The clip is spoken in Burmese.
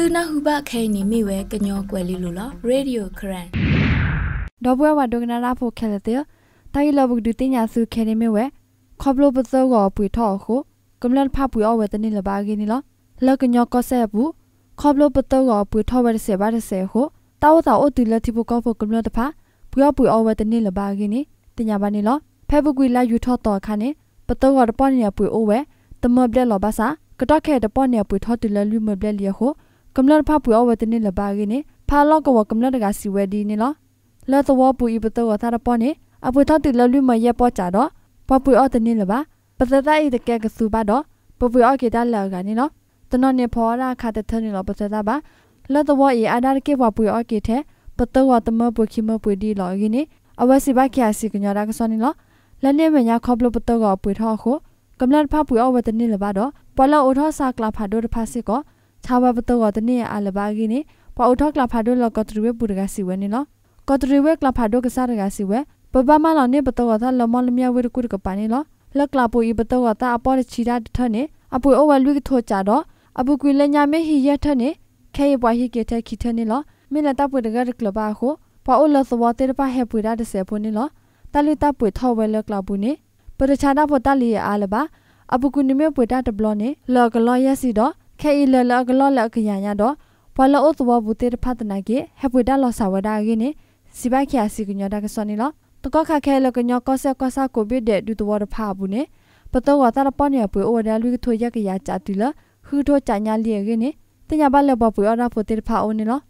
သူနာဟုဘခဲနေမိဝဲကညောကွယ်လီလိုလားရေဒီယိုခရန်ဒေါ်ဘွဲဝဒုကနာလာဖိုခဲလက်တဲ့တိုင်လဘဒူတင်ညာစုခဲနေမိဝဲခေါပလိုပစောကိုပွေထော့ခုကမ္လန်ဖပူအဝဲတနေလဘာဂင်းနီလားလကညောကဆက်ဘူးခေါပလိုပတောကပွေထော့ဝဲဆေဘာဆေခုတောက်တာအိုတူလက်တီဘကောဖကမ္လန်တဖာပွေအပွေအဝဲတနေလဘာဂင်းနီတင်ညာပါနေလားဖဲဘကွေလာယူထော့တော်ခါနေပတောကတပွနေပွေအိုဝဲတမဘလက်လောဘာစာကတော့ခဲတပွနေပွေထော့တူလက်လူမဘလက်လျေဟိုကမ္လတ်ဖပူအဝတ်နေလပါကိနေဖာလောက်ကဝကမ္လတ်တကစီဝဲဒီနေလောလောတဝပူဤပတောသာရပေါ်နေအပွေထောက်တလလွမရပေါ်ကြတော့ပပူအတနေလပါပသတဤတကကစုပါတော့ပပူအကေတလာကနေလောတနနေဖောရာခတဲ့ထနေလောပသတပါလောတဝဤအဒါကေပပူအကေထဲပတောတမပူခိမပူဒီလောကိနေအဝစီဘခယာစီကညရာကစောနေလောလနဲ့မညာခေါပလပတောကပွေထောက်ခုကမ္လတ်ဖပူအဝတနေလပါတော့ပလောအိုထောစာကလာဖာဒိုတဖာစစ်ကောชาวบาปตัวก็ตัวนี้อาลบากินี่พออุทกลาพาดูลก็ตรีเวปุรกาสิเวนี่เนาะก็ตรีเวกลาพาดูกษัตริย์กาสิเวปบามาเราเนี่ยปตัวก็ท่าละมอลเมียเวรกุรกปานี่เนาะလကလာပူဤပတောကတာအပေါ်ချီရထနေအပူအဝလူကထောချတော့အပူကွေလညာမေဟီရထနေခဲရပွားဟီကေထခိထနေလမေလတာပူတကရကလပါခုပါအလသဝတေပါဟေပူရဒစေဖုန်နေလတလူတာပူထောဝဲလကလာပူနေပရချာတာပတလီအာလပါအပူကွေနမေပူတာတဘလနေလကလောရစီတော့ခဲအီလလကလလကညာညာတော့ဘလအုတ်ဝဘူတေဖတ်နာကေဟပွေဒါလဆဝဒါကေနေစီဘခရစီကညဒါကစနီလတကခခဲလကညကဆကဆကိုဘိဒေဒူတဝရဖာဘူးနေပတောဝတာရပနီပွေအိုဒါလူထွေရကရချတူလဟူထောချညာလီကေနေတညာဘလဘပွေအနာဖိုတေဖာအိုနေလော